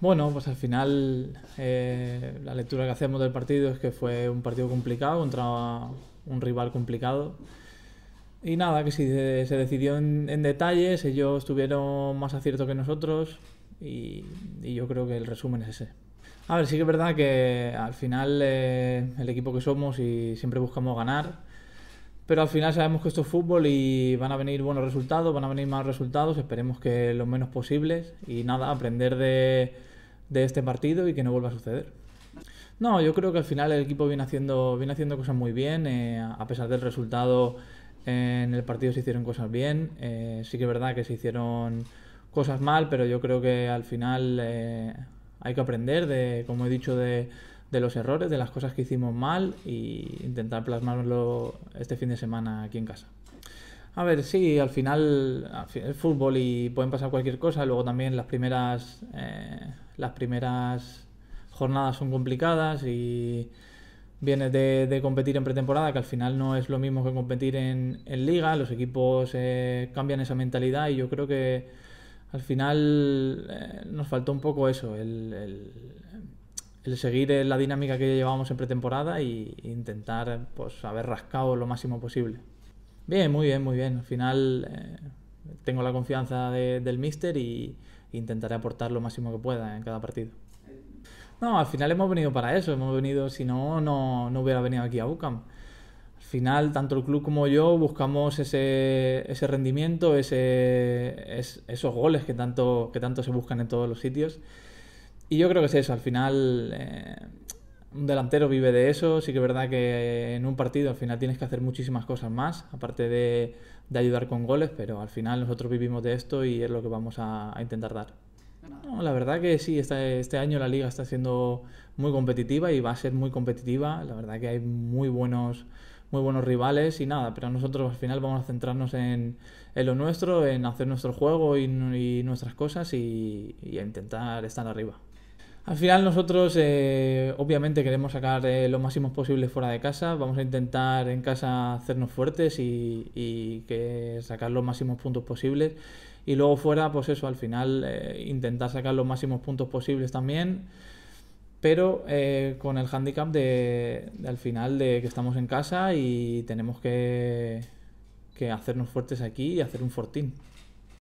Bueno, pues al final eh, la lectura que hacemos del partido es que fue un partido complicado contra un rival complicado. Y nada, que si se, decidió en, detalles, ellos tuvieron más acierto que nosotros y, yo creo que el resumen es ese. A ver, sí que es verdad que al final eh, el equipo que somos y siempre buscamos ganar, pero al final sabemos que esto es fútbol y van a venir buenos resultados, van a venir más resultados, esperemos que lo menos posibles y nada, aprender de de este partido y que no vuelva a suceder. No, yo creo que al final el equipo viene haciendo, viene haciendo cosas muy bien, eh, a pesar del resultado en el partido se hicieron cosas bien, eh, sí que es verdad que se hicieron cosas mal, pero yo creo que al final eh, hay que aprender de, como he dicho, de, los errores, de las cosas que hicimos mal e intentar plasmarlo este fin de semana aquí en casa. A ver, sí, al final, el fútbol y pueden pasar cualquier cosa, luego también las primeras las primeras jornadas son complicadas y viene de, competir en pretemporada, que al final no es lo mismo que competir en, liga, los equipos eh, cambian esa mentalidad y yo creo que al final eh, nos faltó un poco eso, el, el, seguir la dinámica que llevábamos en pretemporada e intentar pues, haber rascado lo máximo posible. Bien, muy bien, muy bien. Al final eh, tengo la confianza del míster y intentaré aportar lo máximo que pueda en cada partido. No, al final hemos venido para eso, hemos venido, si no, no, hubiera venido aquí a UCAM. Al final, tanto el club como yo buscamos ese, rendimiento, ese, esos goles que tanto, que tanto se buscan en todos los sitios. Y yo creo que es eso, al final eh, un delantero vive de eso, sí que es verdad que en un partido al final tienes que hacer muchísimas cosas más, aparte de, ayudar con goles, pero al final nosotros vivimos de esto y es lo que vamos a, intentar dar. la verdad que sí, este, este año la liga está siendo muy competitiva y va a ser muy competitiva, la verdad que hay muy buenos muy buenos rivales y nada, pero nosotros al final vamos a centrarnos en, en lo nuestro, en hacer nuestro juego y, nuestras cosas y, y, intentar estar arriba. Al final nosotros eh, obviamente queremos sacar eh, lo máximo posible fuera de casa, vamos a intentar en casa hacernos fuertes y, que sacar los máximos puntos posibles y luego fuera pues eso, al final eh, intentar sacar los máximos puntos posibles también, pero con el handicap de, al final de que estamos en casa y tenemos que hacernos fuertes aquí y hacer un fortín.